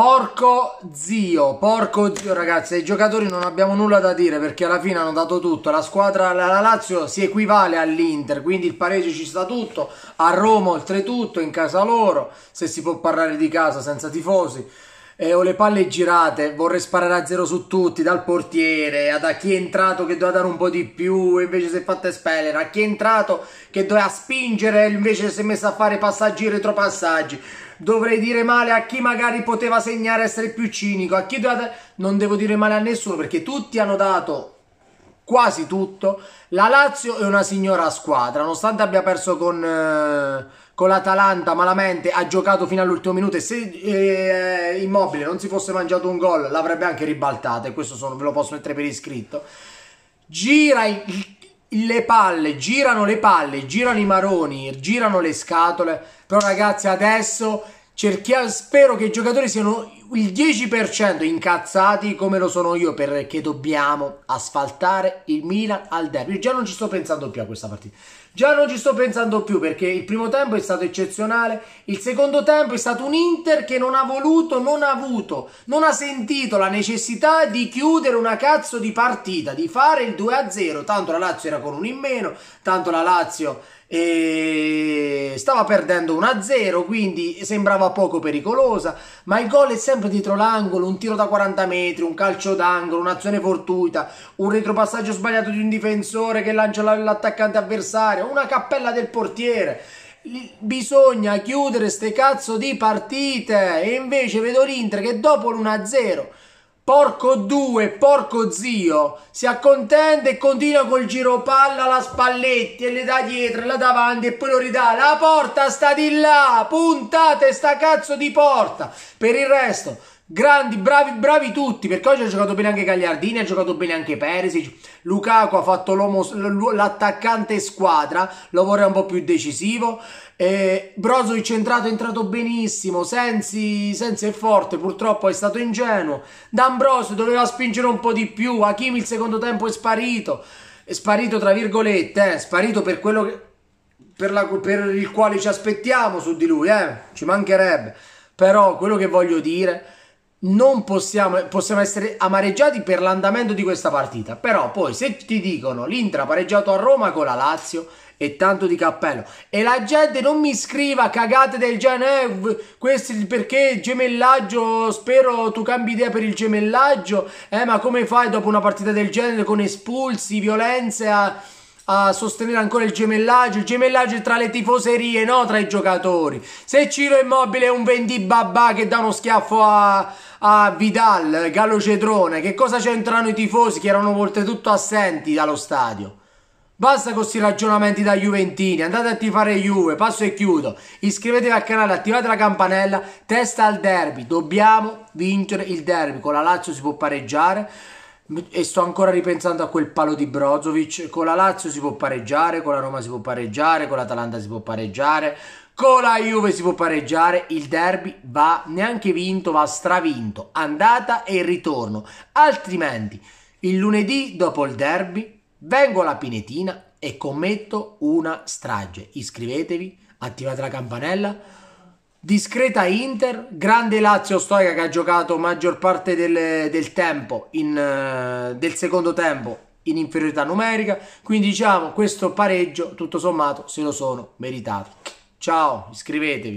Porco zio, porco zio ragazzi, ai giocatori non abbiamo nulla da dire perché alla fine hanno dato tutto, la squadra, la Lazio si equivale all'Inter, quindi il pareggio ci sta tutto, a Roma oltretutto, in casa loro, se si può parlare di casa senza tifosi, eh, ho le palle girate, vorrei sparare a zero su tutti, dal portiere, a chi è entrato che doveva dare un po' di più, invece si è fatto espellere, a chi è entrato che doveva spingere, invece si è messa a fare passaggi e retropassaggi, dovrei dire male a chi magari poteva segnare, essere più cinico, a chi doveva... non devo dire male a nessuno perché tutti hanno dato quasi tutto. La Lazio è una signora squadra, nonostante abbia perso con, eh, con l'Atalanta malamente, ha giocato fino all'ultimo minuto e se eh, Immobile non si fosse mangiato un gol l'avrebbe anche ribaltata e questo sono, ve lo posso mettere per iscritto. Gira il le palle, girano le palle, girano i maroni, girano le scatole. Però ragazzi, adesso cerchiamo, spero che i giocatori siano il 10% incazzati come lo sono io perché dobbiamo asfaltare il Milan al derby. già non ci sto pensando più a questa partita. Già non ci sto pensando più perché il primo tempo è stato eccezionale, il secondo tempo è stato un Inter che non ha voluto, non ha avuto, non ha sentito la necessità di chiudere una cazzo di partita, di fare il 2-0, tanto la Lazio era con un in meno, tanto la Lazio eh, stava perdendo 1-0, quindi sembrava poco pericolosa, ma il gol è sempre sempre dietro l'angolo, un tiro da 40 metri, un calcio d'angolo, un'azione fortuita, un retropassaggio sbagliato di un difensore che lancia l'attaccante avversario, una cappella del portiere. Bisogna chiudere ste cazzo di partite e invece vedo l'Inter che dopo l'1-0 Porco due, porco zio, si accontenta e continua col giro palla la Spalletti e le dà dietro, la davanti e poi lo ridà. La porta sta di là, puntate sta cazzo di porta. Per il resto, Grandi, bravi, bravi tutti, perché oggi ha giocato bene anche Gagliardini, ha giocato bene anche Perisic, Lukaku ha fatto l'attaccante squadra, lo vorrei un po' più decisivo, eh, Brozovic centrato è entrato benissimo, Sensi, Sensi è forte, purtroppo è stato ingenuo, D'Ambrosio doveva spingere un po' di più, Hakimi il secondo tempo è sparito, è sparito tra virgolette, eh, sparito per quello che... Per, la, per il quale ci aspettiamo su di lui, eh, ci mancherebbe. Però quello che voglio dire non possiamo, possiamo essere amareggiati per l'andamento di questa partita. Però poi se ti dicono l'Intra ha pareggiato a Roma con la Lazio e tanto di cappello e la gente non mi scriva cagate del genere eh, questi perché il gemellaggio spero tu cambi idea per il gemellaggio eh ma come fai dopo una partita del genere con espulsi, violenze a a sostenere ancora il gemellaggio, il gemellaggio tra le tifoserie, no? Tra i giocatori. Se Ciro Immobile è un vendibabà che dà uno schiaffo a, a Vidal, Gallo Cetrone, che cosa c'entrano i tifosi che erano oltretutto assenti dallo stadio? Basta con questi ragionamenti da Juventini, andate a tifare Juve, passo e chiudo. Iscrivetevi al canale, attivate la campanella, testa al derby, dobbiamo vincere il derby, con la Lazio si può pareggiare e sto ancora ripensando a quel palo di Brozovic. Con la Lazio si può pareggiare, con la Roma si può pareggiare, con l'Atalanta si può pareggiare, con la Juve si può pareggiare. Il derby va neanche vinto, va stravinto, andata e ritorno. Altrimenti, il lunedì dopo il derby, vengo alla Pinetina e commetto una strage. Iscrivetevi, attivate la campanella. Discreta Inter, grande Lazio Stoica che ha giocato maggior parte del, del tempo, in, eh, del secondo tempo, in inferiorità numerica. Quindi diciamo questo pareggio, tutto sommato, se lo sono meritato. Ciao, iscrivetevi.